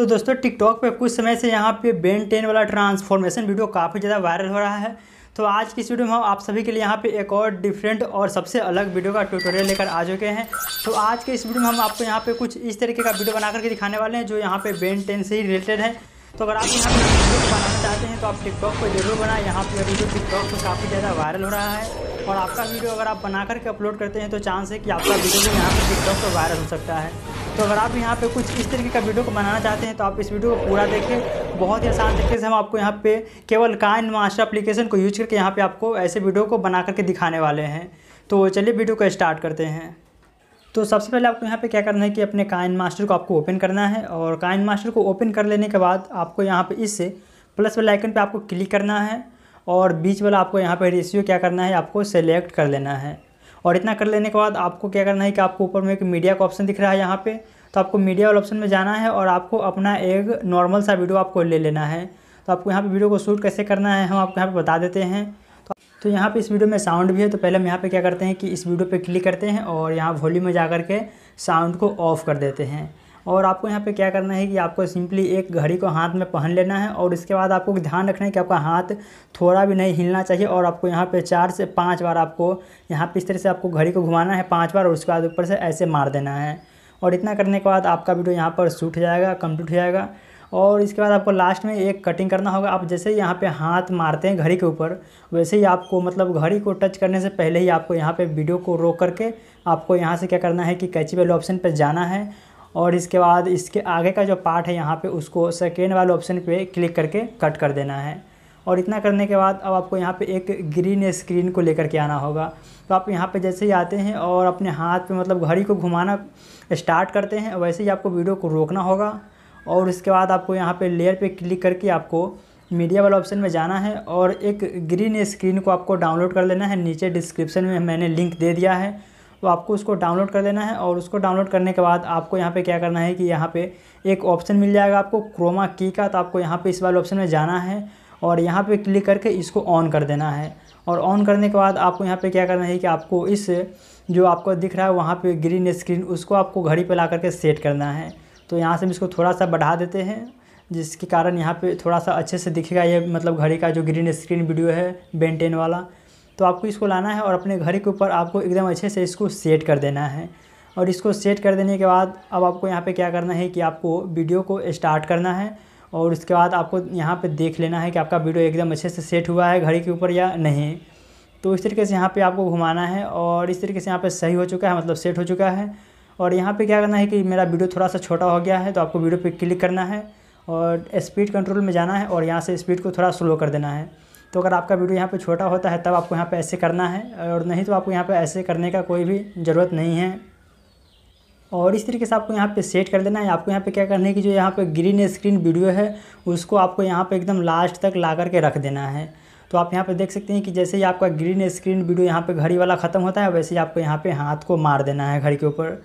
तो दोस्तों टिकटॉक पे कुछ समय से यहाँ पे बेन टेन वाला ट्रांसफॉर्मेशन वीडियो काफ़ी ज़्यादा वायरल हो रहा है तो आज की इस वीडियो में हम आप सभी के लिए यहाँ पे एक और डिफरेंट और सबसे अलग वीडियो का ट्यूटोरियल लेकर आ चुके हैं तो आज के इस वीडियो में हम आपको यहाँ पे कुछ इस तरीके का वीडियो बना करके दिखाने वाले हैं जो यहाँ पे बेन टेन से ही रिलेटेड है तो अगर आप यहाँ पर वीडियो बनाना चाहते हैं तो आप टिकटॉक पर जरूर बनाएं यहाँ पर वीडियो टिकटॉक पर काफ़ी ज़्यादा वायरल हो रहा है और आपका वीडियो अगर आप बना करके अपलोड करते हैं तो चांस है कि आपका वीडियो भी यहाँ पर टिकटॉक पर वायरल हो सकता है तो अगर आप यहाँ पे कुछ इस तरीके का वीडियो को बनाना चाहते हैं तो आप इस वीडियो को पूरा देखें बहुत ही आसान तरीके से हम आपको यहाँ पे केवल काइन मास्टर अप्लीकेशन को यूज करके यहाँ पे आपको ऐसे वीडियो को बना करके दिखाने वाले हैं तो चलिए वीडियो को स्टार्ट करते हैं तो सबसे पहले आपको यहाँ पे क्या करना है कि अपने काइन मास्टर को आपको ओपन करना है और काइन मास्टर को ओपन कर लेने के बाद आपको यहाँ पे इस प्लस वाले आइकन पे आपको क्लिक करना है और बीच वाला आपको यहाँ पे रेशियो क्या करना है आपको सेलेक्ट कर लेना है और इतना कर लेने के बाद आपको क्या करना है कि आपको ऊपर में एक मीडिया का ऑप्शन दिख रहा है यहाँ पे तो आपको मीडिया वाला ऑप्शन में जाना है और आपको अपना एक नॉर्मल सा वीडियो आपको ले लेना है तो आपको यहाँ पर वीडियो को शूट कैसे करना है हम आपको यहाँ पर बता देते हैं तो यहाँ पे इस वीडियो में साउंड भी है तो पहले हम यहाँ पे क्या करते हैं कि इस वीडियो पे क्लिक करते हैं और यहाँ वॉल्यूम में जा कर के साउंड को ऑफ़ कर देते हैं और आपको यहाँ पे क्या करना है कि आपको सिंपली एक घड़ी को हाथ में पहन लेना है और इसके बाद आपको ध्यान रखना है कि आपका हाथ थोड़ा भी नहीं हिलना चाहिए और आपको यहाँ पे चार से पाँच बार आपको यहाँ पे इस तरह से आपको घड़ी को घुमाना है पाँच बार और उसके बाद ऊपर से ऐसे मार देना है और इतना करने के बाद आपका वीडियो यहाँ पर सूट हो जाएगा कम्प्लीट हो जाएगा और इसके बाद आपको लास्ट में एक कटिंग करना होगा आप जैसे ही यहाँ पे हाथ मारते हैं घड़ी के ऊपर वैसे ही आपको मतलब घड़ी को टच करने से पहले ही आपको यहाँ पे वीडियो को रोक करके आपको यहाँ से क्या करना है कि कैची वाले ऑप्शन पर जाना है और इसके बाद इसके आगे का जो पार्ट है यहाँ पे उसको सेकेंड वाले ऑप्शन पे क्लिक करके कट कर देना है और इतना करने के बाद अब आपको यहाँ पे एक ग्रीन स्क्रीन को लेकर के आना होगा तो आप यहाँ पे जैसे ही आते हैं और अपने हाथ पे मतलब घड़ी को घुमाना स्टार्ट करते हैं वैसे ही आपको वीडियो को रोकना होगा और इसके बाद आपको यहाँ पर लेयर पर क्लिक करके आपको मीडिया वाला ऑप्शन में जाना है और एक ग्रीन स्क्रीन को आपको डाउनलोड कर लेना है नीचे डिस्क्रिप्शन में मैंने लिंक दे दिया है तो आपको उसको डाउनलोड कर लेना है और उसको डाउनलोड करने के बाद आपको यहाँ पे क्या करना है कि यहाँ पे एक ऑप्शन मिल जाएगा आपको क्रोमा की का तो आपको यहाँ पे इस वाले ऑप्शन में जाना है और यहाँ पे क्लिक करके इसको ऑन कर देना है और ऑन करने के बाद आपको यहाँ पे क्या करना है कि आपको इस जो आपको दिख रहा है वहाँ पर ग्रीन स्क्रीन उसको आपको घड़ी पर ला करके सेट करना है तो यहाँ से हम इसको थोड़ा सा बढ़ा देते हैं जिसके कारण यहाँ पे थोड़ा सा अच्छे से दिखेगा ये मतलब घड़ी का जो ग्रीन स्क्रीन वीडियो है बेंटेन वाला तो आपको इसको लाना है और अपने घर के ऊपर आपको एकदम अच्छे से इसको सेट कर देना है और इसको सेट कर देने के बाद अब आपको यहाँ पे क्या करना है कि आपको वीडियो को स्टार्ट करना है और उसके बाद आपको यहाँ पे देख लेना है कि आपका वीडियो एकदम अच्छे से सेट हुआ है घड़ी के ऊपर या नहीं तो इस तरीके से यहाँ पे आपको घुमाना है और इस तरीके से यहाँ पे सही हो चुका है मतलब सेट हो चुका है और यहाँ पर क्या करना है कि मेरा वीडियो थोड़ा सा छोटा हो गया है तो आपको वीडियो पर क्लिक करना है और स्पीड कंट्रोल में जाना है और यहाँ से स्पीड को थोड़ा स्लो कर देना है तो अगर आपका वीडियो यहाँ पे छोटा होता है तब आपको यहाँ पे ऐसे करना है और नहीं तो आपको यहाँ पे ऐसे करने का कोई भी ज़रूरत नहीं है और इस तरीके से आपको यहाँ पे सेट कर देना है आपको यहाँ पे क्या करना है कि जो यहाँ पे ग्रीन स्क्रीन वीडियो है उसको आपको यहाँ पे एकदम लास्ट तक ला करके रख देना है तो आप यहाँ पे देख सकते हैं कि जैसे ही आपका ग्रीन स्क्रीन वीडियो यहाँ पे घड़ी वाला ख़त्म होता है वैसे ही आपको यहाँ पे हाथ को मार देना है घड़ी के ऊपर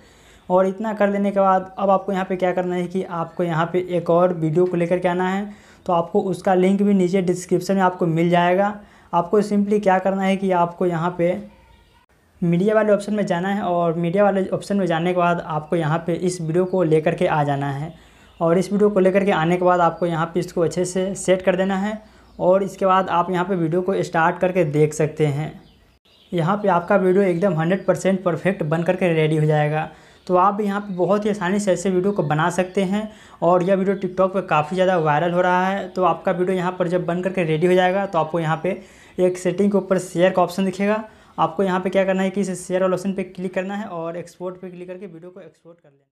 और इतना कर देने के बाद अब आपको यहाँ पर क्या करना है कि आपको यहाँ पर एक और वीडियो को लेकर के आना है तो आपको उसका लिंक भी नीचे डिस्क्रिप्शन में आपको मिल जाएगा आपको सिंपली क्या करना है कि आपको यहाँ पे मीडिया वाले ऑप्शन में जाना है और मीडिया वाले ऑप्शन में जाने के बाद आपको यहाँ पे इस वीडियो को लेकर के आ जाना है और इस वीडियो को लेकर के आने के बाद आपको यहाँ पे इसको अच्छे से सेट कर देना है और इसके बाद आप यहाँ पे वीडियो को स्टार्ट करके देख सकते हैं यहाँ पे आपका वीडियो एकदम 100% परफेक्ट बन करके रेडी हो जाएगा तो आप यहाँ पे बहुत ही आसानी से ऐसे वीडियो को बना सकते हैं और यह वीडियो टिकटॉक पर काफ़ी ज़्यादा वायरल हो रहा है तो आपका वीडियो यहाँ पर जब बन करके रेडी हो जाएगा तो आपको यहाँ पे एक सेटिंग के ऊपर शेयर का ऑप्शन दिखेगा आपको यहाँ पे क्या करना है कि इसे शेयर वाले ऑप्शन पे क्लिक करना है और एक्सपोर्ट पे क्लिक करके वीडियो को एक्सपोर्ट कर लेना